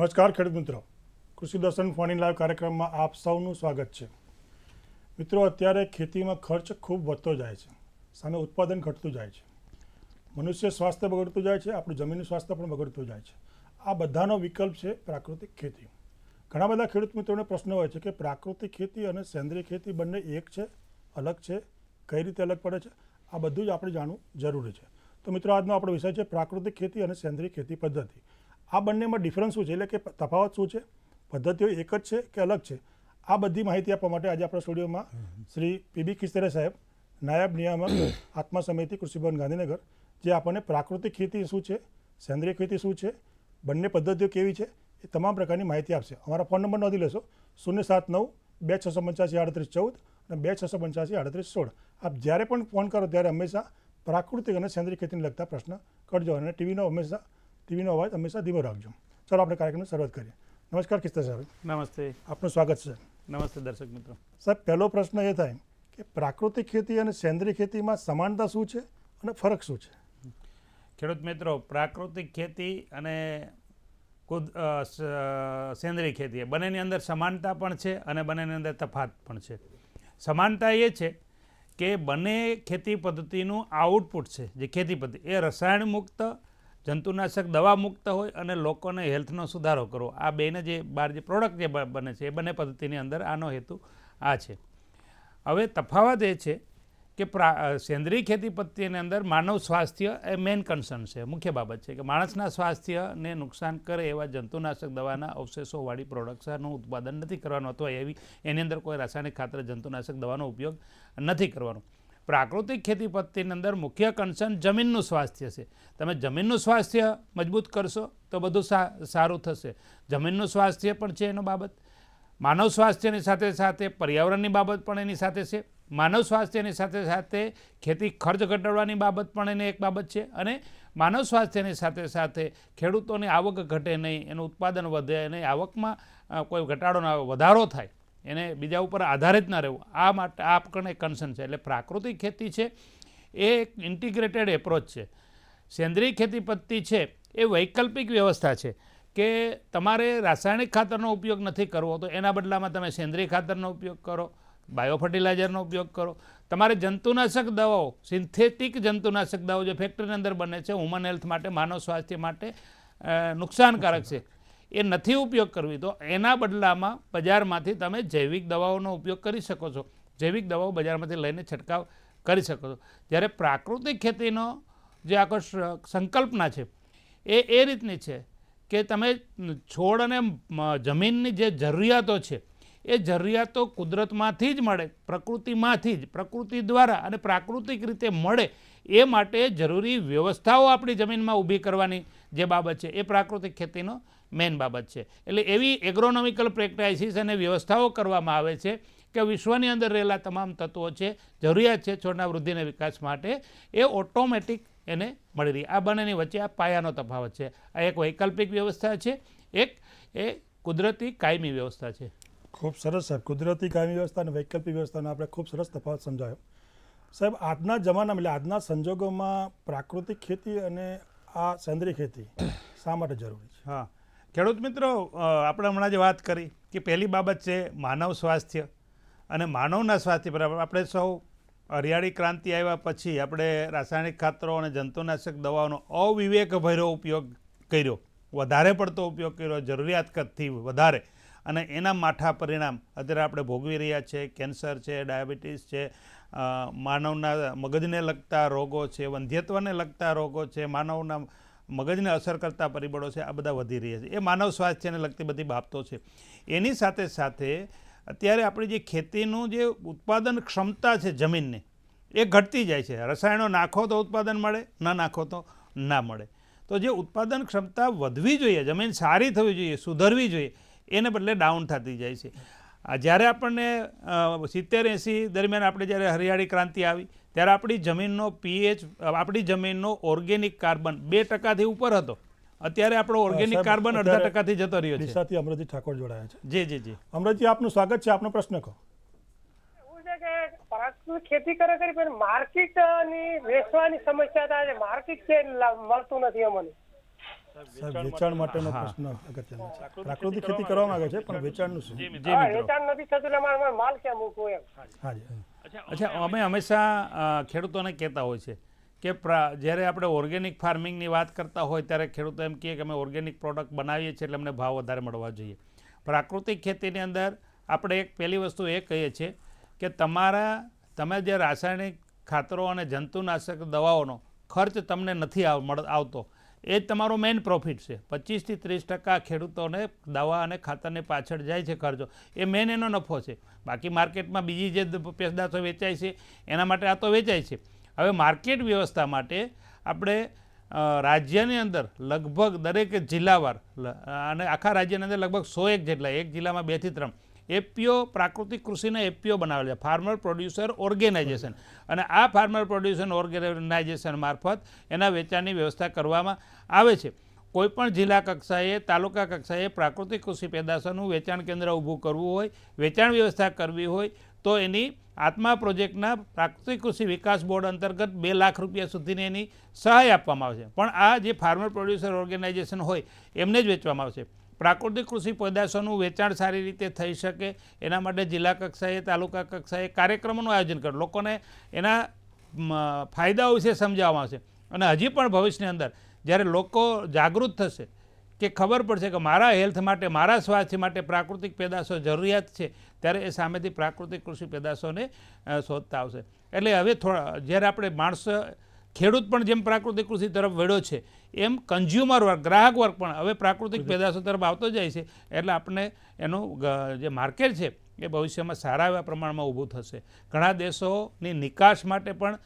નમસ્કાર ખેડૂત મિત્રો કૃષિ દર્શન ફોન ઇન લાઈવ કાર્યક્રમમાં આપ સૌનું સ્વાગત છે મિત્રો અત્યારે ખેતીમાં ખર્ચ ખૂબ વધતો જાય છે સામે ઉત્પાદન ઘટતું જાય છે મનુષ્ય સ્વાસ્થ્ય બગડતું જાય છે આપણું જમીનનું સ્વાસ્થ્ય પણ બગડતું જાય છે આ બધાનો વિકલ્પ છે પ્રાકૃતિક ખેતી ઘણા બધા ખેડૂત મિત્રોને પ્રશ્ન હોય છે કે પ્રાકૃતિક ખેતી અને સેન્દ્રિય ખેતી બંને એક છે અલગ છે કઈ રીતે અલગ પડે છે આ બધું જ આપણે જાણવું જરૂરી છે તો મિત્રો આજનો આપણો વિષય છે પ્રાકૃતિક ખેતી અને સેન્દ્રિય ખેતી પદ્ધતિ આ બંનેમાં ડિફરન્સ શું છે એટલે કે તફાવત શું છે પદ્ધતિઓ એક જ છે કે અલગ છે આ બધી માહિતી આપવા માટે આજે આપણા સ્ટુડિયોમાં શ્રી પીબી ખિસ્તરે સાહેબ નાયબ નિયામક આત્મા સમિતિ કૃષિભવન ગાંધીનગર જે આપણને પ્રાકૃતિક ખેતી શું છે સેન્દ્રિય ખેતી શું છે બંને પદ્ધતિઓ કેવી છે એ તમામ પ્રકારની માહિતી આપશે અમારા ફોન નંબર નોંધી લેશો શૂન્ય સાત નવ બે છસો પંચ્યાસી આડત્રીસ ચૌદ અને બે છસો પંચ્યાસી આડત્રીસ સોળ આપ જ્યારે પણ ફોન કરો ત્યારે હંમેશા પ્રાકૃતિક અને સેન્દ્રિય ખેતીને લગતા પ્રશ્ન કરજો અને ટીવીનો હંમેશા ટીવીનો અવાજ હંમેશા ધીમો રાખજો ચાલો આપણે કાર્યક્રમની શરૂઆત કરીએ નમસ્કાર કિસ્તા સાહેબ નમસ્તે આપનું સ્વાગત છે નમસ્તે દર્શક મિત્રો સાહેબ પહેલો પ્રશ્ન એ થાય કે પ્રાકૃતિક ખેતી અને સેન્દ્રિય ખેતીમાં સમાનતા શું છે અને ફરક શું છે ખેડૂત મિત્રો પ્રાકૃતિક ખેતી અને કુદ સેન્દ્રિય ખેતી બંનેની અંદર સમાનતા પણ છે અને બંનેની અંદર તફાત પણ છે સમાનતા એ છે કે બંને ખેતી પદ્ધતિનું આઉટપુટ છે જે ખેતી પદ્ધતિ એ રસાયણ મુક્ત જંતુનાશક દવા મુક્ત હોય અને લોકોને હેલ્થનો સુધારો કરવો આ બેને જે બાર જે પ્રોડક્ટ જે બને છે એ બંને પદ્ધતિની અંદર આનો હેતુ આ છે હવે તફાવત એ છે કે પ્રા સેન્દ્રીય ખેતી પદ્ધતિની અંદર માનવ સ્વાસ્થ્ય એ મેઇન કન્સર્ન છે મુખ્ય બાબત છે કે માણસના સ્વાસ્થ્યને નુકસાન કરે એવા જંતુનાશક દવાના અવશેષોવાળી પ્રોડક્ટ્સનું ઉત્પાદન નથી કરવાનું અથવા એવી એની અંદર કોઈ રાસાયણિક ખાતર જંતુનાશક દવાનો ઉપયોગ નથી કરવાનો પ્રાકૃતિક ખેતી પદ્ધતિની અંદર મુખ્ય કન્સર્ન જમીનનું સ્વાસ્થ્ય છે તમે જમીનનું સ્વાસ્થ્ય મજબૂત કરશો તો બધું સારું થશે જમીનનું સ્વાસ્થ્ય પણ છે એનો બાબત માનવ સ્વાસ્થ્યની સાથે સાથે પર્યાવરણની બાબત પણ એની સાથે છે માનવ સ્વાસ્થ્યની સાથે સાથે ખેતી ખર્ચ ઘટાડવાની બાબત પણ એની એક બાબત છે અને માનવ સ્વાસ્થ્યની સાથે સાથે ખેડૂતોની આવક ઘટે નહીં એનું ઉત્પાદન વધે નહીં આવકમાં કોઈ ઘટાડો ના વધારો થાય એને બીજા ઉપર આધારિત ના રહેવું આ માટે આ પણ એક કન્સર્ન છે એટલે પ્રાકૃતિક ખેતી છે એ એક ઇન્ટિગ્રેટેડ એપ્રોચ છે સેન્દ્રિય ખેતી પદ્ધતિ છે એ વૈકલ્પિક વ્યવસ્થા છે કે તમારે રાસાયણિક ખાતરનો ઉપયોગ નથી કરવો તો એના બદલામાં તમે સેન્દ્રિય ખાતરનો ઉપયોગ કરો બાયો ફર્ટિલાઇઝરનો ઉપયોગ કરો તમારે જંતુનાશક દવાઓ સિન્થેટિક જંતુનાશક દવાઓ જે ફેક્ટરીની અંદર બને છે હ્યુમન હેલ્થ માટે માનવ સ્વાસ્થ્ય માટે નુકસાનકારક છે એ નથી ઉપયોગ કરવી તો એના બદલામાં બજારમાંથી તમે જૈવિક દવાઓનો ઉપયોગ કરી શકો છો જૈવિક દવાઓ બજારમાંથી લઈને છંટકાવ કરી શકો છો જ્યારે પ્રાકૃતિક ખેતીનો જે આખો સંકલ્પના છે એ એ રીતની છે કે તમે છોડ અને જમીનની જે જરૂરિયાતો છે એ જરૂરિયાતો કુદરતમાંથી જ મળે પ્રકૃતિમાંથી જ પ્રકૃતિ દ્વારા અને પ્રાકૃતિક રીતે મળે એ માટે જરૂરી વ્યવસ્થાઓ આપણી જમીનમાં ઊભી કરવાની જે બાબત છે એ પ્રાકૃતિક ખેતીનો મેઇન બાબત છે એટલે એવી એગ્રોનોમિકલ પ્રેક્ટાઇસીસ અને વ્યવસ્થાઓ કરવામાં આવે છે કે વિશ્વની અંદર રહેલા તમામ તત્વો છે જરૂરિયાત છે છોડના વૃદ્ધિને વિકાસ માટે એ ઓટોમેટિક એને મળી રહી આ બંનેની વચ્ચે આ પાયાનો તફાવત છે આ એક વૈકલ્પિક વ્યવસ્થા છે એક એ કુદરતી કાયમી વ્યવસ્થા છે ખૂબ સરસ સાહેબ કુદરતી કાયમી વ્યવસ્થા અને વૈકલ્પિક વ્યવસ્થાનો આપણે ખૂબ સરસ તફાવત સમજાયો સાહેબ આજના જમાના એટલે આજના સંજોગોમાં પ્રાકૃતિક ખેતી અને આ સેન્દ્રીય ખેતી શા માટે જરૂરી છે હા ખેડૂત મિત્રો આપણે હમણાં જ વાત કરી કે પહેલી બાબત છે માનવ સ્વાસ્થ્ય અને માનવના સ્વાસ્થ્ય બરાબર આપણે સૌ હરિયાળી ક્રાંતિ આવ્યા પછી આપણે રાસાયણિક ખાતરો અને જંતુનાશક દવાઓનો અવિવેકભર્યો ઉપયોગ કર્યો વધારે પડતો ઉપયોગ કર્યો જરૂરિયાત કરતી વધારે અને એના માઠા પરિણામ અત્યારે આપણે ભોગવી રહ્યા છે કેન્સર છે ડાયાબિટીસ છે માનવના મગજને લગતા રોગો છે વંધ્યત્વને લગતા રોગો છે માનવના મગજને અસર કરતા પરિબળો છે આ બધા વધી રહ્યા છે એ માનવ સ્વાસ્થ્યને લગતી બધી બાબતો છે એની સાથે સાથે અત્યારે આપણી જે ખેતીનું જે ઉત્પાદન ક્ષમતા છે જમીનની એ ઘટતી જાય છે રસાયણો નાખો તો ઉત્પાદન મળે ન નાખો તો ના મળે તો જે ઉત્પાદન ક્ષમતા વધવી જોઈએ જમીન સારી થવી જોઈએ સુધરવી જોઈએ એને બદલે ડાઉન થતી જાય છે જ્યારે આપણને સિત્તેર એંસી દરમિયાન આપણે જ્યારે હરિયાળી ક્રાંતિ આવી ત્યારે આપણી જમીનનો પીએચ આપણી જમીનનો ઓર્ગેનિક કાર્બન બે ટકાથી ઉપર હતો અત્યારે આપણો ઓર્ગેનિક કાર્બન અડધા ટકાથી જતો રહ્યો છે દિશાથી અમરજી ઠાકોર જોડાયા છે જી જી જી અમરજી આપનું સ્વાગત છે આપનો પ્રશ્ન કહો ખેતી કરે કરી પણ માર્કેટની વેચવાની સમસ્યા થાય માર્કેટ છે મળતું નથી અમને વેચાણ માટેનો ખેતી કરવા માંગે છે પણ વેચાણનું શું વેચાણ નથી થતું એટલે માલ કેમ મૂકવું એમ હાજી અચ્છા અમે હંમેશા ખેડૂતોને કહેતા હોય છે કે જ્યારે આપણે ઓર્ગેનિક ફાર્મિંગની વાત કરતા હોય ત્યારે ખેડૂતો એમ કહે કે અમે ઓર્ગેનિક પ્રોડક્ટ બનાવીએ છીએ એટલે અમને ભાવ વધારે મળવા જોઈએ પ્રાકૃતિક ખેતીની અંદર આપણે એક પહેલી વસ્તુ એ કહીએ છીએ કે તમારા તમે જે રાસાયણિક ખાતરો અને જંતુનાશક દવાઓનો ખર્ચ તમને નથી આવતો એ જ તમારો મેઇન પ્રોફિટ છે પચીસથી ત્રીસ ટકા ખેડૂતોને દવા અને ખાતરને પાછળ જાય છે ખર્ચો એ મેઇન એનો નફો છે બાકી માર્કેટમાં બીજી જે પેદાશો વેચાય છે એના માટે આ તો વેચાય છે હવે માર્કેટ વ્યવસ્થા માટે આપણે રાજ્યની અંદર લગભગ દરેક જિલ્લાવાર અને આખા રાજ્યની અંદર લગભગ સો એક જેટલા એક જિલ્લામાં બેથી ત્રણ એપીઓ પ્રાકૃતિક કૃષિના એપીઓ બનાવેલા છે ફાર્મર પ્રોડ્યુસર ઓર્ગેનાઇઝેશન અને આ ફાર્મર પ્રોડ્યુસર ઓર્ગેનાઇઝેશન મારફત એના વેચાણની વ્યવસ્થા કરવામાં આવે છે કોઈપણ જિલ્લા કક્ષાએ તાલુકા કક્ષાએ પ્રાકૃતિક કૃષિ પેદાશોનું વેચાણ કેન્દ્ર ઊભું કરવું હોય વેચાણ વ્યવસ્થા કરવી હોય તો એની આત્મા પ્રોજેક્ટના પ્રાકૃતિક કૃષિ વિકાસ બોર્ડ અંતર્ગત બે લાખ રૂપિયા સુધીની એની સહાય આપવામાં આવશે પણ આ જે ફાર્મર પ્રોડ્યુસર ઓર્ગેનાઇઝેશન હોય એમને જ વેચવામાં આવશે પ્રાકૃતિક કૃષિ પેદાશોનું વેચાણ સારી રીતે થઈ શકે એના માટે જિલ્લા કક્ષાએ તાલુકા કક્ષાએ કાર્યક્રમોનું આયોજન કરે લોકોને એના ફાયદાઓ વિશે સમજાવવામાં આવશે અને હજી પણ ભવિષ્યની અંદર જ્યારે લોકો જાગૃત થશે કે ખબર પડશે કે મારા હેલ્થ માટે મારા સ્વાસ્થ્ય માટે પ્રાકૃતિક પેદાશો જરૂરિયાત છે ત્યારે એ સામેથી પ્રાકૃતિક કૃષિ પેદાશોને શોધતા આવશે એટલે હવે થોડા જ્યારે આપણે માણસો ખેડૂત પણ જેમ પ્રાકૃતિક કૃષિ તરફ વેડો છે એમ કન્ઝ્યુમર વર્ગ ગ્રાહક વર્ગ પણ હવે પ્રાકૃતિક પેદાશો તરફ આવતો જાય છે એટલે આપણે એનું જે માર્કેટ છે એ ભવિષ્યમાં સારા એવા પ્રમાણમાં ઊભું થશે ઘણા દેશોની નિકાસ માટે પણ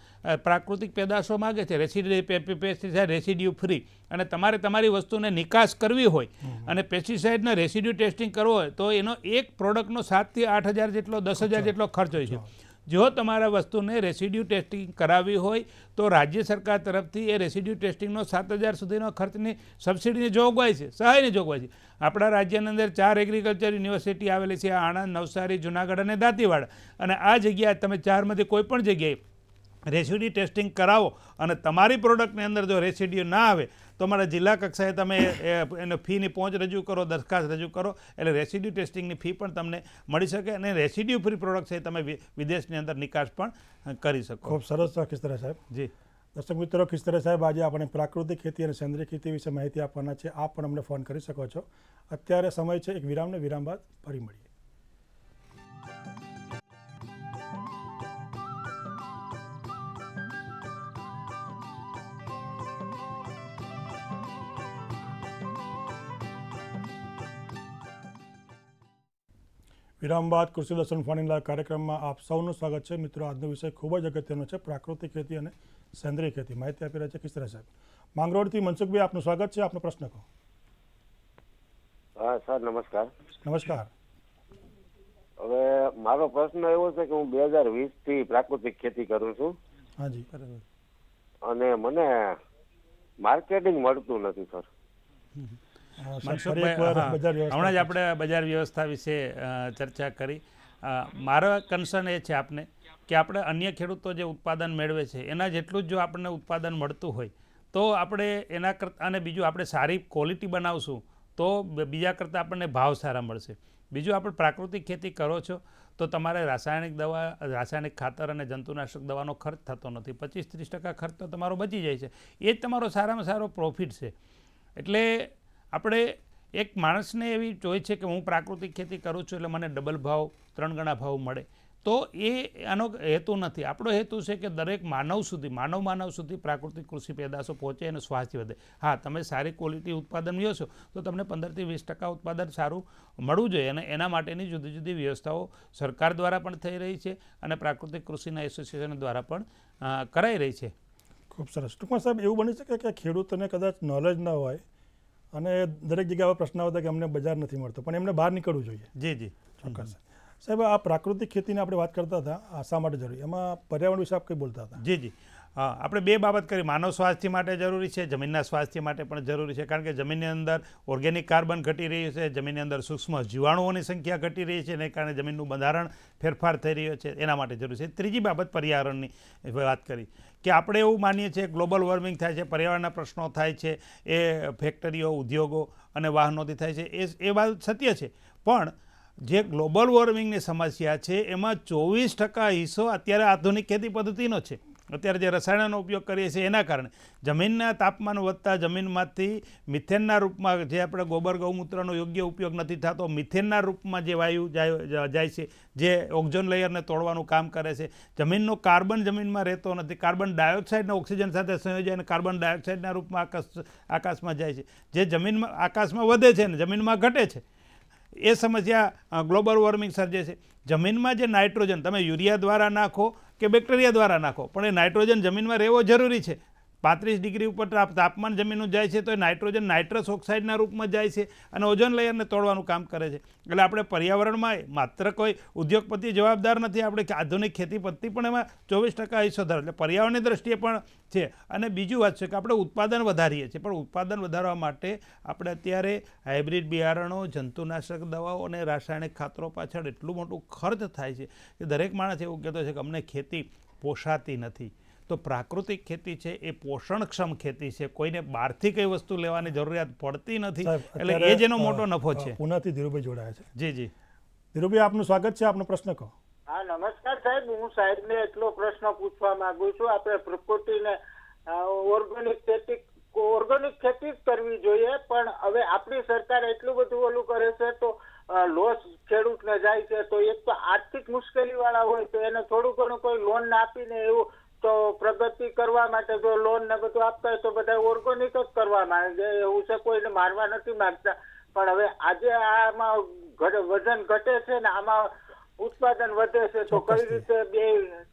પ્રાકૃતિક પેદાશો માગે છે રેસિડી પેસ્ટિસાઇડ રેસિડ્યુ ફ્રી અને તમારે તમારી વસ્તુને નિકાસ કરવી હોય અને પેસ્ટિસાઇડને રેસિડ્યુ ટેસ્ટિંગ કરવો હોય તો એનો એક પ્રોડક્ટનો સાતથી આઠ હજાર જેટલો દસ હજાર જેટલો ખર્ચ હોય છે જો તમારા વસ્તુને રેસિડ્યુ ટેસ્ટિંગ કરાવવી હોય તો રાજ્ય સરકાર તરફથી એ રેસિડ્યુ ટેસ્ટિંગનો સાત હજાર સુધીનો ખર્ચની સબસિડીની જોગવાઈ છે સહાયની જોગવાઈ છે આપણા રાજ્યની અંદર ચાર એગ્રીકલ્ચર યુનિવર્સિટી આવેલી છે આણંદ નવસારી જુનાગઢ અને દાંતીવાડ અને આ જગ્યાએ તમે ચારમાંથી કોઈ પણ જગ્યાએ રેસિડ્યુ ટેસ્ટિંગ કરાવો અને તમારી પ્રોડક્ટની અંદર જો રેસિડ્યુ ના આવે તો અમારા જિલ્લા કક્ષાએ તમે એનો ફીની પહોંચ રજૂ કરો દરખાસ્ત રજૂ કરો એટલે રેસિડ્યુ ટેસ્ટિંગની ફી પણ તમને મળી શકે અને રેસિડ્યુ ફ્રી પ્રોડક્ટ છે તમે વિદેશની અંદર નિકાસ પણ કરી શકો ખૂબ સરસ ખિસ્તરા સાહેબ જી દર્શક મિત્રો ખિસ્તરા સાહેબ આજે આપણે પ્રાકૃતિક ખેતી અને સેન્દ્રિય ખેતી વિશે માહિતી આપવાના છે આપ પણ અમને ફોન કરી શકો છો અત્યારે સમય છે એક વિરામને વિરામ બાદ ફરી મળીએ વિરામ બાદ કૃષિ દર્શન ફાણીલા કાર્યક્રમમાં આપ સૌનું સ્વાગત છે મિત્રો આજનો વિષય ખૂબ જ અગત્યનો છે પ્રાકૃતિક ખેતી અને સેન્દ્રિય ખેતી માહિતી આપી રહ્યા છે કિસરા સાહેબ માંગરોળથી મનસુખભાઈ આપનું સ્વાગત છે આપનો પ્રશ્ન કહો હા સર નમસ્કાર નમસ્કાર હવે મારો પ્રશ્ન એવો છે કે હું બે હજાર વીસ થી પ્રાકૃતિક ખેતી કરું છું હાજી બરાબર અને મને માર્કેટિંગ મળતું નથી સર હમણાં જ આપણે બજાર વ્યવસ્થા વિશે ચર્ચા કરી મારો કન્સર્ન એ છે આપને કે આપણે અન્ય ખેડૂતો જે ઉત્પાદન મેળવે છે એના જેટલું જ જો આપણને ઉત્પાદન મળતું હોય તો આપણે એના કરતાં અને બીજું આપણે સારી ક્વોલિટી બનાવશું તો બીજા કરતાં આપણને ભાવ સારા મળશે બીજું આપણે પ્રાકૃતિક ખેતી કરો છો તો તમારે રાસાયણિક દવા રાસાયણિક ખાતર અને જંતુનાશક દવાનો ખર્ચ થતો નથી પચીસ ત્રીસ ટકા ખર્ચ તો તમારો બચી જાય છે એ જ તમારો સારામાં સારો પ્રોફિટ છે એટલે આપણે એક માણસને એવી જોઈ છે કે હું પ્રાકૃતિક ખેતી કરું છું એટલે મને ડબલ ભાવ ત્રણ ગણા ભાવ મળે તો એ આનો હેતુ નથી આપણો હેતુ છે કે દરેક માનવ સુધી માનવ માનવ સુધી પ્રાકૃતિક કૃષિ પેદાશો પહોંચે અને સ્વાસ્થ્ય વધે હા તમે સારી ક્વોલિટી ઉત્પાદન લ્યો છો તો તમને પંદરથી વીસ ટકા ઉત્પાદન સારું મળવું જોઈએ અને એના માટેની જુદી જુદી વ્યવસ્થાઓ સરકાર દ્વારા પણ થઈ રહી છે અને પ્રાકૃતિક કૃષિના એસોસિએશન દ્વારા પણ કરાઈ રહી છે ખૂબ સરસ ટૂંકમાં સાહેબ એવું બની શકે કે ખેડૂતોને કદાચ નોલેજ ન હોય અને દરેક જગ્યાએ પ્રશ્ન આવતા કે અમને બજાર નથી મળતો પણ એમને બહાર નીકળવું જોઈએ જી જી ચોક્કસ સાહેબ આ પ્રાકૃતિક ખેતીને આપણે વાત કરતા હતા શા માટે જરૂરી એમાં પર્યાવરણ વિશે આપ કંઈ બોલતા હતા જી જી હા આપણે બે બાબત કરી માનવ સ્વાસ્થ્ય માટે જરૂરી છે જમીનના સ્વાસ્થ્ય માટે પણ જરૂરી છે કારણ કે જમીનની અંદર ઓર્ગેનિક કાર્બન ઘટી રહ્યું છે જમીનની અંદર સૂક્ષ્મ જીવાણુઓની સંખ્યા ઘટી રહી છે એને કારણે જમીનનું બંધારણ ફેરફાર થઈ રહ્યો છે એના માટે જરૂરી છે ત્રીજી બાબત પર્યાવરણની વાત કરી કે આપણે એવું માનીએ છીએ ગ્લોબલ વોર્મિંગ થાય છે પર્યાવરણના પ્રશ્નો થાય છે એ ફેક્ટરીઓ ઉદ્યોગો અને વાહનોથી થાય છે એ એ વાત સત્ય છે પણ જે ગ્લોબલ વોર્મિંગની સમસ્યા છે એમાં ચોવીસ ટકા હિસ્સો અત્યારે આધુનિક ખેતી પદ્ધતિનો છે અત્યારે જે રસાયણોનો ઉપયોગ કરીએ છીએ એના કારણે જમીનના તાપમાન વધતા જમીનમાંથી મિથેનના રૂપમાં જે આપણે ગોબર ગૌમૂત્રનો યોગ્ય ઉપયોગ નથી થતો મિથેનના રૂપમાં જે વાયુ જાય છે જે ઓક્ઝોન લેયરને તોડવાનું કામ કરે છે જમીનનો કાર્બન જમીનમાં રહેતો નથી કાર્બન ડાયોક્સાઇડને ઓક્સિજન સાથે સંયોજાઈને કાર્બન ડાયોક્સાઇડના રૂપમાં આકાશ આકાશમાં જાય છે જે જમીનમાં આકાશમાં વધે છે ને જમીનમાં ઘટે છે એ સમસ્યા ગ્લોબલ વોર્મિંગ સર્જે છે જમીનમાં જે નાઇટ્રોજન તમે યુરિયા દ્વારા નાખો કે બેક્ટેરિયા દ્વારા નાખો પણ એ નાઇટ્રોજન જમીનમાં રહેવો જરૂરી છે પાંત્રીસ ડિગ્રી ઉપર તાપમાન જમીનનું જાય છે તો એ નાઇટ્રોજન નાઇટ્રસ ઓક્સાઇડના રૂપમાં જાય છે અને ઓઝોન લેયરને તોડવાનું કામ કરે છે એટલે આપણે પર્યાવરણમાં માત્ર કોઈ ઉદ્યોગપતિ જવાબદાર નથી આપણે આધુનિક ખેતી પદ્ધતિ પણ એમાં ચોવીસ ટકા હિસ્સો એટલે પર્યાવરણની દ્રષ્ટિએ પણ છે અને બીજું વાત છે કે આપણે ઉત્પાદન વધારીએ છીએ પણ ઉત્પાદન વધારવા માટે આપણે અત્યારે હાઇબ્રિડ બિયારણો જંતુનાશક દવાઓ અને રાસાયણિક ખાતરો પાછળ એટલું મોટું ખર્ચ થાય છે કે દરેક માણસ એવું કહેતો છે કે અમને ખેતી પોષાતી નથી તો પ્રાકૃતિક ખેતી છે એ પોષણક્ષમ ખેતી છે કોઈને બહારથી કઈ વસ્તુ લેવાની જરૂરિયાત પડતી નથી એટલે એ જ મોટો નફો છે પુનાથી ધીરુભાઈ જોડાયા છે જી જી ધીરુભાઈ આપનું સ્વાગત છે આપનો પ્રશ્ન કહો હા નમસ્કાર સાહેબ હું સાહેબને એટલો પ્રશ્ન પૂછવા માંગુ છું આપણે પ્રકૃતિને ઓર્ગેનિક ખેતી ઓર્ગેનિક ખેતી જ કરવી જોઈએ પણ હવે આપણી સરકાર એટલું બધું ઓલું કરે છે તો લોસ ખેડૂત ને જાય છે તો એક તો આર્થિક મુશ્કેલી વાળા હોય તો એને થોડું ઘણું કોઈ લોન આપીને એવું તો પ્રગતિ કરવા માટે જો લોન ને બધું આપતા હોય તો બધા ઓર્ગોનિક જ કરવા માંગે એવું છે કોઈને મારવા નથી માંગતા પણ હવે આજે આમાં વજન ઘટે છે ને આમાં ઉત્પાદન વધે છે તો કઈ રીતે બે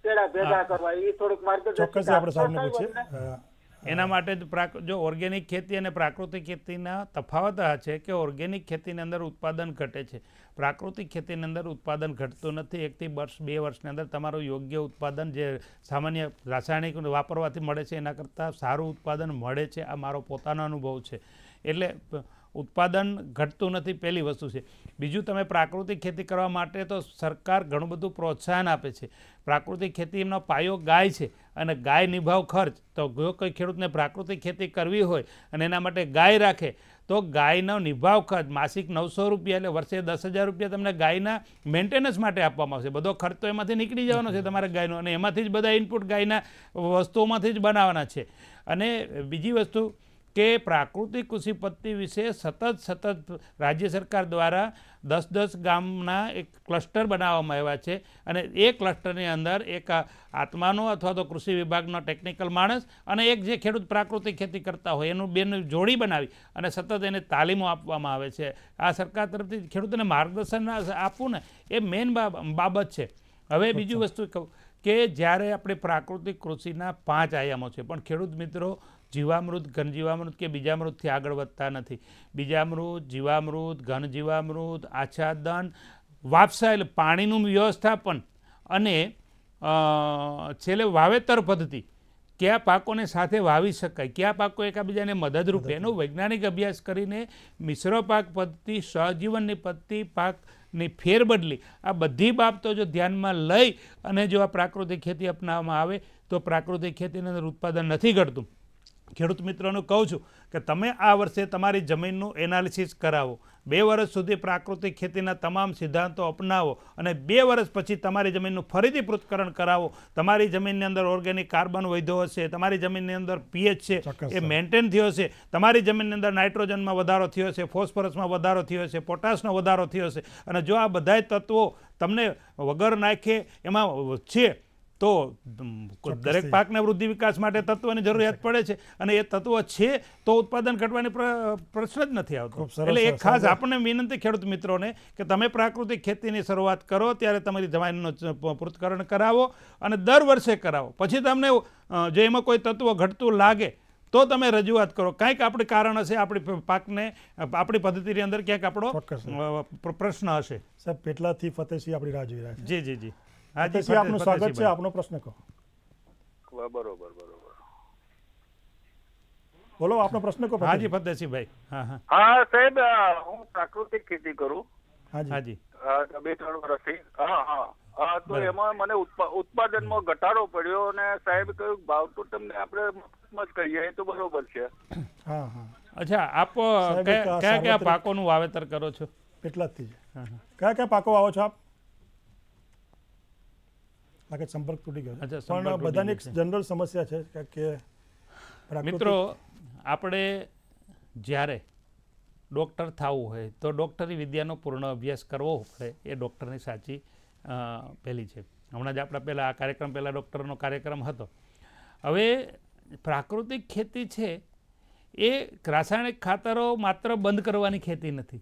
ચેડા ભેગા કરવા એ થોડુંક માર્ગદર્શન ચોક્કસ આપણે સામે પૂછીએ એના માટે જ પ્રાક જો ઓર્ગેનિક ખેતી અને પ્રાકૃતિક ખેતીના તફાવત આ છે કે ઓર્ગેનિક ખેતીની અંદર ઉત્પાદન ઘટે છે પ્રાકૃતિક ખેતીની અંદર ઉત્પાદન ઘટતું નથી એકથી વર્ષ બે વર્ષની અંદર તમારું યોગ્ય ઉત્પાદન જે સામાન્ય રાસાયણિક વાપરવાથી મળે છે એના કરતાં સારું ઉત્પાદન મળે છે આ મારો પોતાનો અનુભવ છે એટલે ઉત્પાદન ઘટતું નથી પહેલી વસ્તુ છે બીજું તમે પ્રાકૃતિક ખેતી કરવા માટે તો સરકાર ઘણું બધું પ્રોત્સાહન આપે છે પ્રાકૃતિક ખેતી એમનો પાયો ગાય છે અને ગાય નિભાવ ખર્ચ તો જો કોઈ ખેડૂતને પ્રાકૃતિક ખેતી કરવી હોય અને એના માટે ગાય રાખે તો ગાયનો નિભાવ ખર્ચ માસિક નવસો રૂપિયા એટલે વર્ષે દસ હજાર રૂપિયા તમને ગાયના મેન્ટેનન્સ માટે આપવામાં આવશે બધો ખર્ચ તો એમાંથી નીકળી જવાનો છે તમારે ગાયનો અને એમાંથી જ બધા ઇનપુટ ગાયના વસ્તુઓમાંથી જ બનાવવાના છે અને બીજી વસ્તુ કે પ્રાકૃતિક કૃષિ પદ્ધતિ વિશે સતત સતત રાજ્ય સરકાર દ્વારા દસ દસ ગામના એક ક્લસ્ટર બનાવવામાં આવ્યા છે અને એ ક્લસ્ટરની અંદર એક આત્માનો અથવા તો કૃષિ વિભાગનો ટેકનિકલ માણસ અને એક જે ખેડૂત પ્રાકૃતિક ખેતી કરતા હોય એનું બેનું જોડી બનાવી અને સતત એને તાલીમો આપવામાં આવે છે આ સરકાર તરફથી ખેડૂતોને માર્ગદર્શન આપવું ને એ મેઇન બાબત છે હવે બીજી વસ્તુ કહું કે જ્યારે આપણે પ્રાકૃતિક કૃષિના પાંચ આયામો છે પણ ખેડૂત મિત્રો જીવામૃત ઘનજીવામૃત કે બીજામૃતથી આગળ વધતા નથી બીજામૃત જીવામૃત ઘનજીવામૃત આચ્છાદન વાપસા પાણીનું વ્યવસ્થાપન અને છેલ્લે વાવેતર પદ્ધતિ કયા પાકોને સાથે વાવી શકાય કયા પાકો એકબીજાને મદદરૂપ એનો વૈજ્ઞાનિક અભ્યાસ કરીને મિશ્ર પાક પદ્ધતિ સહજીવનની પદ્ધતિ પાકની ફેરબદલી આ બધી બાબતો જો ધ્યાનમાં લઈ અને જો આ પ્રાકૃતિક ખેતી અપનાવવામાં આવે તો પ્રાકૃતિક ખેતીની અંદર ઉત્પાદન નથી ઘટતું ખેડૂત મિત્રોને કહું છું કે તમે આ વર્ષે તમારી જમીનનું એનાલિસિસ કરાવો બે વર્ષ સુધી પ્રાકૃતિક ખેતીના તમામ સિદ્ધાંતો અપનાવો અને બે વર્ષ પછી તમારી જમીનનું ફરીથી પૃથ્થકરણ કરાવો તમારી જમીનની અંદર ઓર્ગેનિક કાર્બન વધ્યો હશે તમારી જમીનની અંદર પીએચ છે એ મેન્ટેન થયો છે તમારી જમીનની અંદર નાઇટ્રોજનમાં વધારો થયો છે ફોસ્ફરસમાં વધારો થયો છે પોટાશનો વધારો થયો હશે અને જો આ બધાય તત્વો તમને વગર નાખે એમાં છે તો દરેક પાકના વૃદ્ધિ વિકાસ માટે તત્વની જરૂરિયાત પડે છે અને એ તત્વ છે તો ઉત્પાદન ઘટવાની પ્રશ્ન જ નથી આવતો એટલે એક ખાસ આપણને વિનંતી ખેડૂત મિત્રોને કે તમે પ્રાકૃતિક ખેતીની શરૂઆત કરો ત્યારે તમારી જમીનનું પૃથ્થકરણ કરાવો અને દર વર્ષે કરાવો પછી તમને જો એમાં કોઈ તત્વ ઘટતું લાગે તો તમે રજૂઆત કરો કાંઈક આપણે કારણ હશે આપણી પાકને આપણી પદ્ધતિની અંદર ક્યાંક આપણો પ્રશ્ન હશે સાહેબ પેટલાથી ફતેસિંહ આપણી રાહ જોઈ રહ્યા છે જી જી જી ફતેહસિંહ આપનું સ્વાગત છે આપનો પ્રશ્ન કહો બરોબર બરોબર બોલો આપનો પ્રશ્ન કહો હાજી ફતેહસિંહભાઈ હા હા હા સાહેબ હું પ્રાકૃતિક ખેતી કરું હાજી બે ત્રણ વર્ષથી હા હા તો એમાં મને ઉત્પાદનમાં ઘટાડો પડ્યો અને સાહેબ કહ્યું ભાવ તો તમને આપણે જ કહીએ એ તો બરોબર છે હા હા અચ્છા આપ કયા કયા પાકોનું વાવેતર કરો છો કેટલા કયા કયા પાકો આવો છો આપ કે સંપર્ક તૂટી ગયો પણ બધાની એક જનરલ સમસ્યા છે કે મિત્રો આપણે જ્યારે ડૉક્ટર થવું હોય તો ડૉક્ટરી વિદ્યાનો પૂર્ણ અભ્યાસ કરવો પડે એ ડૉક્ટરની સાચી પહેલી છે હમણાં જ આપણા પહેલાં આ કાર્યક્રમ પહેલાં ડૉક્ટરનો કાર્યક્રમ હતો હવે પ્રાકૃતિક ખેતી છે એ રાસાયણિક ખાતરો માત્ર બંધ કરવાની ખેતી નથી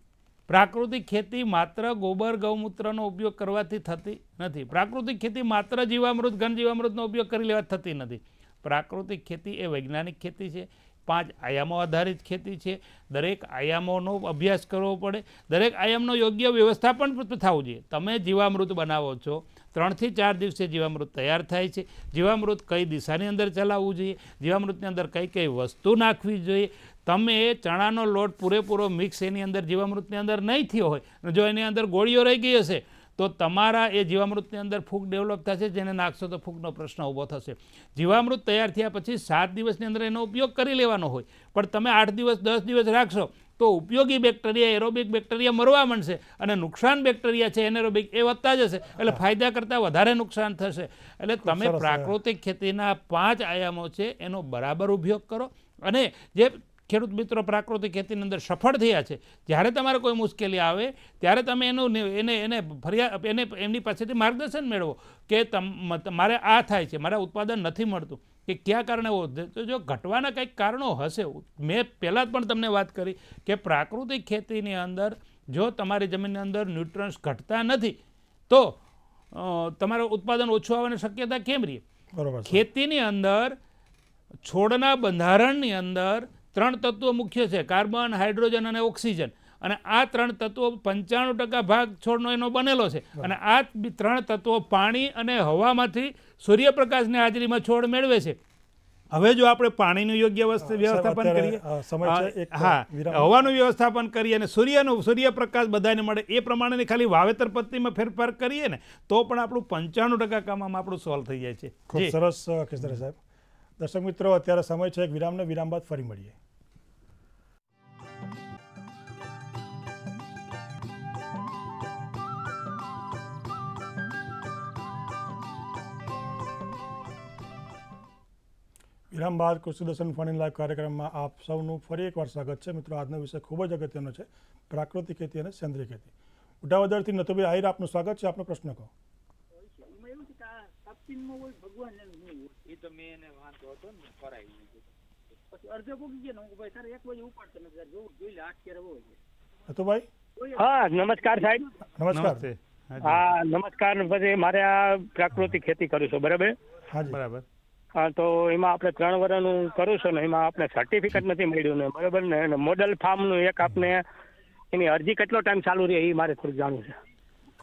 પ્રાકૃતિક ખેતી માત્ર ગોબર ગૌમૂત્રનો ઉપયોગ કરવાથી થતી નથી પ્રાકૃતિક ખેતી માત્ર જીવામૃત ઘન જીવામૃતનો ઉપયોગ કરી લેવા થતી નથી પ્રાકૃતિક ખેતી એ વૈજ્ઞાનિક ખેતી છે પાંચ આયામો આધારિત ખેતી છે દરેક આયામોનો અભ્યાસ કરવો પડે દરેક આયામનો યોગ્ય વ્યવસ્થાપન થવું જોઈએ તમે જીવામૃત બનાવો છો ત્રણથી ચાર દિવસે જીવામૃત તૈયાર થાય છે જીવામૃત કઈ દિશાની અંદર ચલાવવું જોઈએ જીવામૃતની અંદર કઈ કઈ વસ્તુ નાખવી જોઈએ તમે ચણાનો લોટ પૂરેપૂરો મિક્સ એની અંદર જીવામૃતની અંદર નહીં થયો હોય જો એની અંદર ગોળીઓ રહી ગઈ હશે તો તમારા એ જીવામૃતની અંદર ફૂગ ડેવલપ થશે જેને નાખશો તો ફૂગનો પ્રશ્ન ઊભો થશે જીવામૃત તૈયાર થયા પછી સાત દિવસની અંદર એનો ઉપયોગ કરી લેવાનો હોય પણ તમે આઠ દિવસ દસ દિવસ રાખશો તો ઉપયોગી બેક્ટેરિયા એરોબિક બેક્ટેરિયા મરવા માંડશે અને નુકસાન બેક્ટેરિયા છે એનેરોબિક એ વધતા જશે એટલે ફાયદા કરતાં વધારે નુકસાન થશે એટલે તમે પ્રાકૃતિક ખેતીના પાંચ આયામો છે એનો બરાબર ઉપયોગ કરો અને જે ખેડૂત મિત્રો પ્રાકૃતિક ખેતીની અંદર સફળ થયા છે જ્યારે તમારે કોઈ મુશ્કેલી આવે ત્યારે તમે એનું એને એને ફરિયાદ એને એમની પાસેથી માર્ગદર્શન મેળવો કે મારે આ થાય છે મારે ઉત્પાદન નથી મળતું કે કયા કારણે તો જો ઘટવાના કંઈક કારણો હશે મેં પહેલાં પણ તમને વાત કરી કે પ્રાકૃતિક ખેતીની અંદર જો તમારી જમીનની અંદર ન્યુટ્રન્સ ઘટતા નથી તો તમારું ઉત્પાદન ઓછું આવવાની શક્યતા કેમ રહી બરાબર ખેતીની અંદર છોડના બંધારણની અંદર ત્રણ તત્વો મુખ્ય છે કાર્બન હાઇડ્રોજન અને ઓક્સિજન અને આ ત્રણ તત્વો પંચાણું ટકા ભાગ છોડનો એનો બનેલો છે અને આ ત્રણ તત્વો પાણી અને હવામાંથી સૂર્યપ્રકાશની હાજરીમાં છોડ મેળવે છે હવે જો આપણે પાણીનું યોગ્ય વ્યવસ્થાપન કરીએ હા હવાનું વ્યવસ્થાપન કરીએ અને સૂર્યનો સૂર્યપ્રકાશ બધાને મળે એ પ્રમાણેની ખાલી વાવેતર પદ્ધતિમાં ફેરફાર કરીએ ને તો પણ આપણું પંચાણું ટકા કામ આપણું સોલ્વ થઈ જાય છે ખૂબ સરસ સાહેબ દર્શક મિત્રો અત્યારે સમય છે એક વિરામને વિરામ બાદ ફરી મળીએ વિરામ બાદ દર્શન ફોન લાઈવ કાર્યક્રમમાં આપ સૌનું ફરી એકવાર સ્વાગત છે મિત્રો આજનો વિષય ખૂબ જ અગત્યનો છે પ્રાકૃતિક ખેતી અને સેન્દ્રિય ખેતી ઉટાવદરથી નતુભાઈ આહિર આપનું સ્વાગત છે આપનો પ્રશ્ન કહો ભક્તિમાં હોય ભગવાન એનું હું એ તો મેં એને વાંધો હતો ને કરાવી દીધો પછી અડધો પૂકી ગયો હું ભાઈ સર એક વાગે ઉપાડતો નથી સર જોવું જોઈ લે આઠ કેર હોય હતો ભાઈ હા નમસ્કાર સાહેબ નમસ્કાર હા નમસ્કાર પછી મારે આ પ્રાકૃતિક ખેતી કરું છું બરાબર બરાબર હા તો એમાં આપણે ત્રણ વર્ષનું કરું છું ને એમાં આપણે સર્ટિફિકેટ નથી મળ્યું ને બરાબર ને મોડલ ફાર્મનું એક આપણે એની અરજી કેટલો ટાઈમ ચાલુ રહે એ મારે થોડું જાણવું છે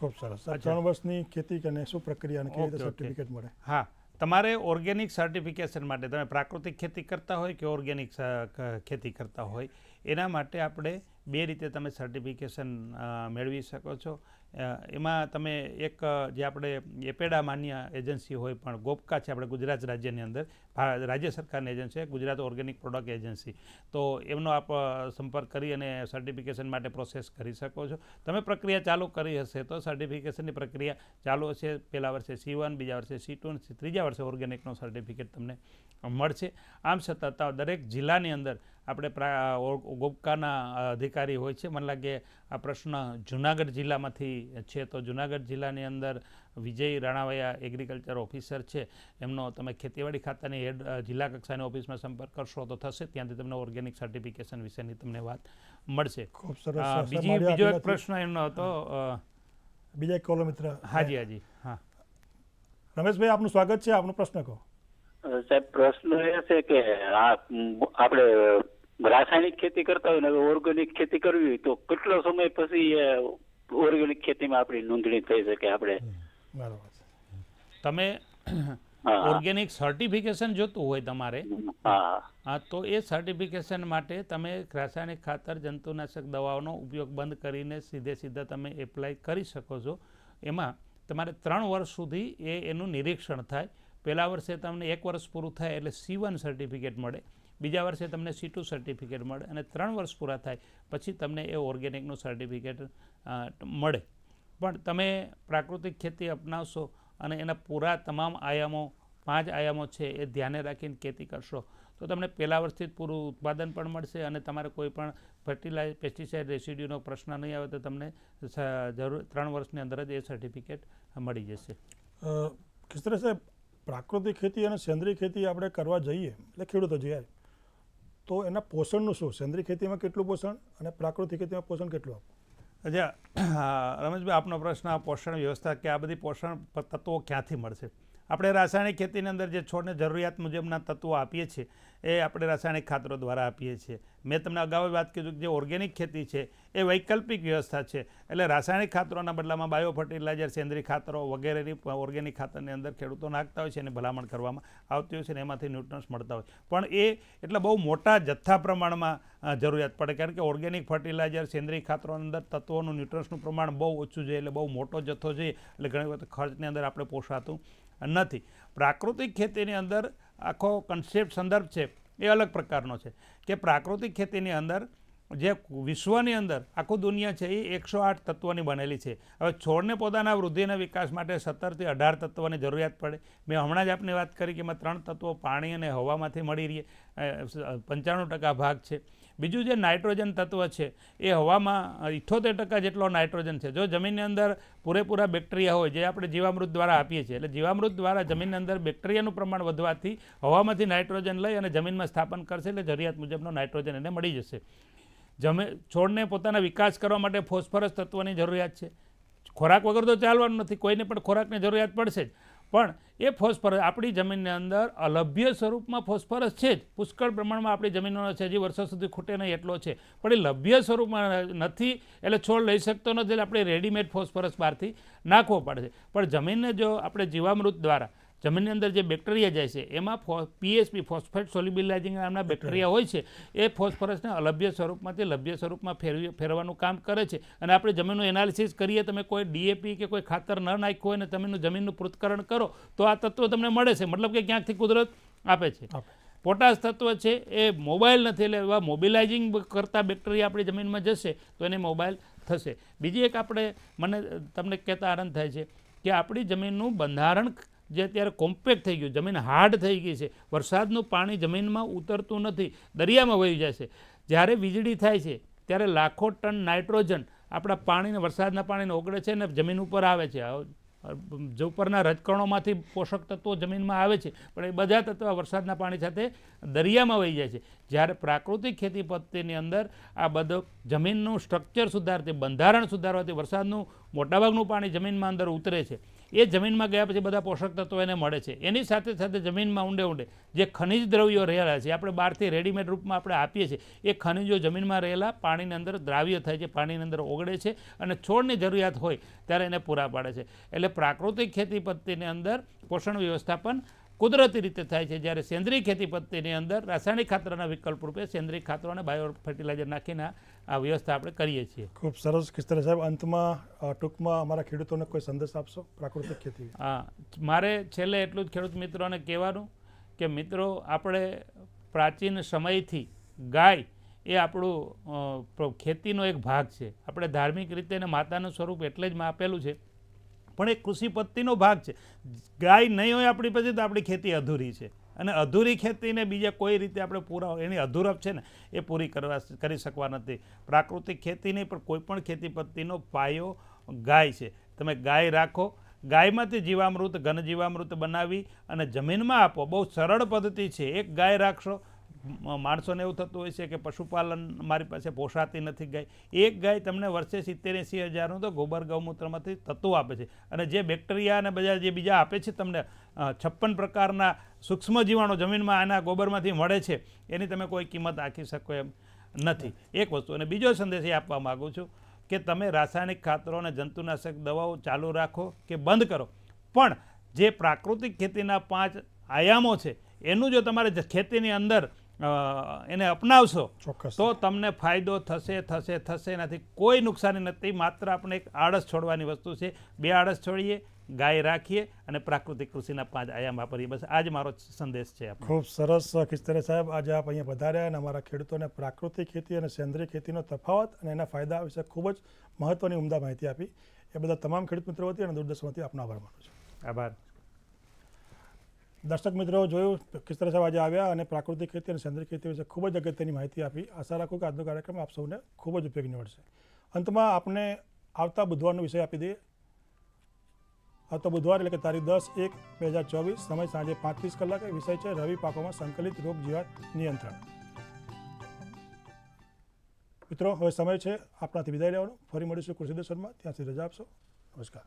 ખૂબ સરસ આ ત્રણ વર્ષની ખેતી અને શું પ્રક્રિયા અને કેવી રીતે સર્ટિફિકેટ મળે હા તમારે ઓર્ગેનિક સર્ટિફિકેશન માટે તમે પ્રાકૃતિક ખેતી કરતા હોય કે ઓર્ગેનિક ખેતી કરતા હોય એના માટે આપણે બે રીતે તમે સર્ટિફિકેશન મેળવી શકો છો એમાં તમે એક જે આપણે એપેડા માન્ય એજન્સી હોય પણ ગોપકા છે આપણે ગુજરાત રાજ્યની અંદર રાજ્ય સરકારની agency Gujarat organic product agency તો એમનો આપ સંપર્ક કરી અને સર્ટિફિકેશન માટે પ્રોસેસ કરી શકો છો તમે પ્રક્રિયા ચાલુ કરી હશે તો સર્ટિફિકેશનની પ્રક્રિયા ચાલુ હશે પહેલા વર્ષે સી વન બીજા વર્ષે સી ટુ ત્રીજા વર્ષે ઓર્ગેનિકનો સર્ટિફિકેટ તમને મળશે આમ છતાં દરેક જિલ્લાની અંદર આપણે ગોપકાના અધિકારી હોય છે મને લાગે આ પ્રશ્ન જૂનાગઢ જિલ્લામાંથી છે તો જૂનાગઢ જિલ્લાની અંદર વિજય રાણાવયા એગ્રીકલ્ચર ઓફિસર છે એમનો તમે ખેતીવાડી ખાતાની હેડ જિલ્લા કક્ષાની ઓફિસમાં સંપર્ક કરશો તો થશે ત્યાંથી તમને ઓર્ગેનિક સર્ટિફિકેશન વિશેની તમને વાત મળશે બીજી બીજો એક પ્રશ્ન એમનો હતો બીજા કોલો મિત્ર હાજી હાજી હા રમેશભાઈ આપનું સ્વાગત છે આપનો પ્રશ્ન કહો સાહેબ પ્રશ્ન એ છે કે આપણે રાસાયણિક ખેતી કરતા હોય ને ઓર્ગેનિક ખેતી કરવી હોય તો કેટલો સમય પછી ઓર્ગેનિક ખેતીમાં આપણી નોંધણી થઈ શકે આપણે તમે ઓર્ગેનિક સર્ટિફિકેશન જોતું હોય તમારે હા તો એ સર્ટિફિકેશન માટે તમે રાસાયણિક ખાતર જંતુનાશક દવાઓનો ઉપયોગ બંધ કરીને સીધે સીધા તમે એપ્લાય કરી શકો છો એમાં તમારે ત્રણ વર્ષ સુધી એ એનું નિરીક્ષણ થાય પહેલા વર્ષે તમને એક વર્ષ પૂરું થાય એટલે સી વન સર્ટિફિકેટ મળે બીજા વર્ષે તમને સી ટુ સર્ટિફિકેટ મળે અને ત્રણ વર્ષ પૂરા થાય પછી તમને એ ઓર્ગેનિકનું સર્ટિફિકેટ મળે પણ તમે પ્રાકૃતિક ખેતી અપનાવશો અને એના પૂરા તમામ આયામો પાંચ આયામો છે એ ધ્યાને રાખીને ખેતી કરશો તો તમને પહેલા વર્ષથી જ પૂરું ઉત્પાદન પણ મળશે અને તમારે કોઈ પણ ફર્ટિલાઇઝ પેસ્ટિસાઇડ રેસિડ્યુનો પ્રશ્ન નહીં આવે તો તમને જરૂર ત્રણ વર્ષની અંદર જ એ સર્ટિફિકેટ મળી જશે કિસ્તરે સાહેબ પ્રાકૃતિક ખેતી અને સેન્દ્રિય ખેતી આપણે કરવા જઈએ એટલે ખેડૂતો જઈએ તો એના પોષણનું શું સેન્દ્રીય ખેતીમાં કેટલું પોષણ અને પ્રાકૃતિક ખેતીમાં પોષણ કેટલું આપવું અચ્છા રમેશભાઈ આપનો પ્રશ્ન પોષણ વ્યવસ્થા કે આ બધી પોષણ તત્વો ક્યાંથી મળશે આપણે રાસાયણિક ખેતીની અંદર જે છોડને જરૂરિયાત મુજબના તત્વો આપીએ છીએ એ આપણે રાસાયણિક ખાતરો દ્વારા આપીએ છીએ મેં તમને અગાઉ વાત કીધું કે જે ઓર્ગેનિક ખેતી છે એ વૈકલ્પિક વ્યવસ્થા છે એટલે રાસાયણિક ખાતરોના બદલામાં બાયો ફર્ટિલાઇઝર સેન્દ્રિય ખાતરો વગેરેની ઓર્ગેનિક ખાતરની અંદર ખેડૂતો નાખતા હોય છે અને ભલામણ કરવામાં આવતી હોય છે અને એમાંથી ન્યૂટ્રન્સ મળતા હોય પણ એ એટલે બહુ મોટા જથ્થા પ્રમાણમાં જરૂરિયાત પડે કારણ કે ઓર્ગેનિક ફર્ટિલાઇઝર સેન્દ્રિય ખાતરોની અંદર તત્વોનું ન્યૂટ્રન્સનું પ્રમાણ બહુ ઓછું જોઈએ એટલે બહુ મોટો જથ્થો જોઈએ એટલે ઘણી વખત ખર્ચની અંદર આપણે પોષાતું નથી પ્રાકૃતિક ખેતીની અંદર આખો કન્સેપ્ટ સંદર્ભ છે એ અલગ પ્રકારનો છે કે પ્રાકૃતિક ખેતીની અંદર જે વિશ્વની અંદર આખું દુનિયા છે એ એકસો આઠ તત્વોની બનેલી છે હવે છોડને પોતાના વૃદ્ધિના વિકાસ માટે સત્તરથી અઢાર તત્વોની જરૂરિયાત પડે મેં હમણાં જ આપને વાત કરી કે એમાં ત્રણ તત્વો પાણી અને હવામાંથી મળી રહીએ પંચાણું ટકા ભાગ છે બીજું જે નાઇટ્રોજન તત્વ છે એ હવામાં ઇઠ્ઠોતેર ટકા જેટલો નાઇટ્રોજન છે જો જમીનની અંદર પૂરેપૂરા બેક્ટેરિયા હોય જે આપણે જીવામૃત દ્વારા આપીએ છીએ એટલે જીવામૃત દ્વારા જમીનની અંદર બેક્ટેરિયાનું પ્રમાણ વધવાથી હવામાંથી નાઇટ્રોજન લઈ અને જમીનમાં સ્થાપન કરશે એટલે જરૂરિયાત મુજબનો નાઇટ્રોજન એને મળી જશે જમે છોડને પોતાના વિકાસ કરવા માટે ફોસ્ફરસ તત્વની જરૂરિયાત છે ખોરાક વગર તો ચાલવાનું નથી કોઈને પણ ખોરાકની જરૂરિયાત પડશે જ પણ એ ફોસ્ફરસ આપણી જમીનની અંદર અલભ્ય સ્વરૂપમાં ફોસ્ફરસ છે જ પુષ્કળ પ્રમાણમાં આપણી જમીનનો છે હજી વર્ષો સુધી ખૂટે નહીં એટલો છે પણ એ લભ્ય સ્વરૂપમાં નથી એટલે છોડ લઈ શકતો નથી એટલે આપણે રેડીમેડ ફોસ્ફરસ બહારથી નાખવો પડે છે પણ જમીનને જો આપણે જીવામૃત દ્વારા જમીનની અંદર જે બેક્ટેરિયા જાય છે એમાં પીએસપી ફોસ્ફેટ સોલ્યુબિલાઇઝિંગ નામના બેક્ટેરિયા હોય છે એ ફોસ્ફરસને અલભ્ય સ્વરૂપમાંથી લભ્ય સ્વરૂપમાં ફેરવી ફેરવાનું કામ કરે છે અને આપણે જમીનનું એનાલિસિસ કરીએ તમે કોઈ ડીએપી કે કોઈ ખાતર ન નાખ્યું હોય અને જમીનનું જમીનનું પૃથ્કરણ કરો તો આ તત્વ તમને મળે છે મતલબ કે ક્યાંકથી કુદરત આપે છે પોટાશ તત્વ છે એ મોબાઈલ નથી એટલે એવા મોબિલાઇઝિંગ કરતા બેક્ટેરિયા આપણી જમીનમાં જશે તો એને મોબાઈલ થશે બીજી એક આપણે મને તમને કહેતા આનંદ થાય છે કે આપણી જમીનનું બંધારણ જે અત્યારે કોમ્પેક્ટ થઈ ગયું જમીન હાર્ડ થઈ ગઈ છે વરસાદનું પાણી જમીનમાં ઉતરતું નથી દરિયામાં વહી જાય છે જ્યારે વીજળી થાય છે ત્યારે લાખો ટન નાઇટ્રોજન આપણા પાણીને વરસાદના પાણીને ઓગળે છે ને જમીન ઉપર આવે છે ઉપરના રજકણોમાંથી પોષક તત્વો જમીનમાં આવે છે પણ એ બધા તત્વો વરસાદના પાણી સાથે દરિયામાં વહી જાય છે જ્યારે પ્રાકૃતિક ખેતી પદ્ધતિની અંદર આ બધો જમીનનું સ્ટ્રક્ચર સુધારતી બંધારણ સુધારવાથી વરસાદનું મોટાભાગનું પાણી જમીનમાં અંદર ઉતરે છે એ જમીનમાં ગયા પછી બધા પોષક તત્વો એને મળે છે એની સાથે સાથે જમીનમાં ઊંડે ઊંડે જે ખનિજ દ્રવ્યો રહેલા છે આપણે બહારથી રેડીમેડ રૂપમાં આપણે આપીએ છીએ એ ખનિજો જમીનમાં રહેલા પાણીની અંદર દ્રાવ્ય થાય છે પાણીની અંદર ઓગળે છે અને છોડની જરૂરિયાત હોય ત્યારે એને પૂરા પાડે છે એટલે પ્રાકૃતિક ખેતી પદ્ધતિની અંદર પોષણ વ્યવસ્થાપન કુદરતી રીતે થાય છે જ્યારે સેન્દ્રીય ખેતી પદ્ધતિની અંદર રાસાયણિક ખાતરના વિકલ્પ રૂપે સેન્દ્રિય ખાતરો અને બાયો ફર્ટિલાઇઝર નાખીને આ વ્યવસ્થા આપણે કરીએ છીએ ખૂબ સરસ કિસ્તર સાહેબ અંતમાં ટૂંકમાં અમારા ખેડૂતોને કોઈ સંદેશ આપશો પ્રાકૃતિક ખેતી હા મારે છેલ્લે એટલું જ ખેડૂત મિત્રોને કહેવાનું કે મિત્રો આપણે પ્રાચીન સમયથી ગાય એ આપણું ખેતીનો એક ભાગ છે આપણે ધાર્મિક રીતે માતાનું સ્વરૂપ એટલે જ આપેલું છે પણ એ કૃષિ પદ્ધતિનો ભાગ છે ગાય નહીં હોય આપણી પાસે તો આપણી ખેતી અધૂરી છે અને અધૂરી ખેતીને બીજા કોઈ રીતે આપણે પૂરા એની અધૂરપ છે ને એ પૂરી કરવા કરી શકવા નથી પ્રાકૃતિક ખેતી નહીં પણ કોઈપણ ખેતી પદ્ધતિનો પાયો ગાય છે તમે ગાય રાખો ગાયમાંથી જીવામૃત ઘન જીવામૃત બનાવી અને જમીનમાં આપો બહુ સરળ પદ્ધતિ છે એક ગાય રાખશો માણસોને એવું થતું હોય છે કે પશુપાલન મારી પાસે પોષાતી નથી ગાય એક ગાય તમને વર્ષે સિત્તેર એંસી હજારનું તો ગોબર ગૌમૂત્રમાંથી તત્વો આપે છે અને જે બેક્ટેરિયા અને બધા જે બીજા આપે છે તમને છપ્પન પ્રકારના સૂક્ષ્મ જીવાણુ જમીનમાં આના ગોબરમાંથી મળે છે એની તમે કોઈ કિંમત આંકી શકો એમ નથી એક વસ્તુ અને બીજો સંદેશ એ આપવા માગું છું કે તમે રાસાયણિક ખાતરો અને જંતુનાશક દવાઓ ચાલુ રાખો કે બંધ કરો પણ જે પ્રાકૃતિક ખેતીના પાંચ આયામો છે એનું જો તમારે ખેતીની અંદર એને અપનાવશો તો તમને ફાયદો થશે થશે થશે એનાથી કોઈ નુકસાની નથી માત્ર આપણે એક આળસ છોડવાની વસ્તુ છે બે આળસ છોડીએ ગાય રાખીએ અને પ્રાકૃતિક કૃષિના પાંચ આયામ વાપરીએ બસ આજ મારો સંદેશ છે ખૂબ સરસ ખિસ્તરે સાહેબ આજે આપ અહીંયા વધાર્યા અને અમારા ખેડૂતોને પ્રાકૃતિક ખેતી અને સેન્દ્રીય ખેતીનો તફાવત અને એના ફાયદા વિશે ખૂબ જ મહત્ત્વની ઉમદા માહિતી આપી એ બધા તમામ ખેડૂત મિત્રો વતી અને દૂરદર્શનમાંથી આપનો આભાર માનું છું આભાર દર્શક મિત્રો જોયું કિસ્તર સાહેબ આજે આવ્યા અને પ્રાકૃતિક ખેતી અને સેન્દ્રિય ખેતી વિશે ખૂબ જ અગત્યની માહિતી આપી આશા રાખું કે આજનો કાર્યક્રમ આપ સૌને ખૂબ જ ઉપયોગી નીવડશે અંતમાં આપને આવતા બુધવારનો વિષય આપી દઈએ આવતા બુધવાર એટલે કે તારીખ દસ એક બે હજાર ચોવીસ સમય સાંજે પાંત્રીસ કલાકે વિષય છે રવિ પાકોમાં સંકલિત રોગ જીવાત નિયંત્રણ મિત્રો હવે સમય છે આપણાથી વિદાય લેવાનો ફરી મળીશું કૃષિ દર્શનમાં ત્યાં રજા આપશો નમસ્કાર